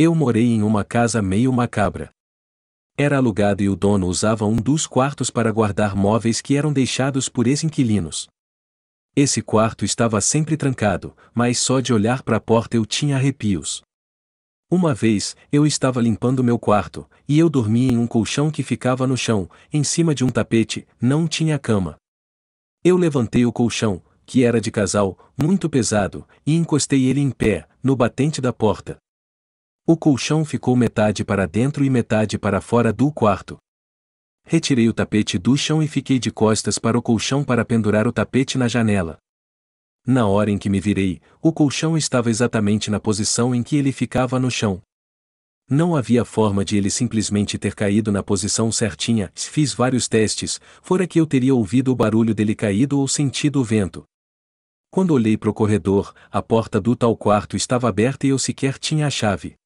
Eu morei em uma casa meio macabra. Era alugado e o dono usava um dos quartos para guardar móveis que eram deixados por ex-inquilinos. Esse quarto estava sempre trancado, mas só de olhar para a porta eu tinha arrepios. Uma vez, eu estava limpando meu quarto, e eu dormia em um colchão que ficava no chão, em cima de um tapete, não tinha cama. Eu levantei o colchão, que era de casal, muito pesado, e encostei ele em pé, no batente da porta. O colchão ficou metade para dentro e metade para fora do quarto. Retirei o tapete do chão e fiquei de costas para o colchão para pendurar o tapete na janela. Na hora em que me virei, o colchão estava exatamente na posição em que ele ficava no chão. Não havia forma de ele simplesmente ter caído na posição certinha, fiz vários testes, fora que eu teria ouvido o barulho dele caído ou sentido o vento. Quando olhei para o corredor, a porta do tal quarto estava aberta e eu sequer tinha a chave.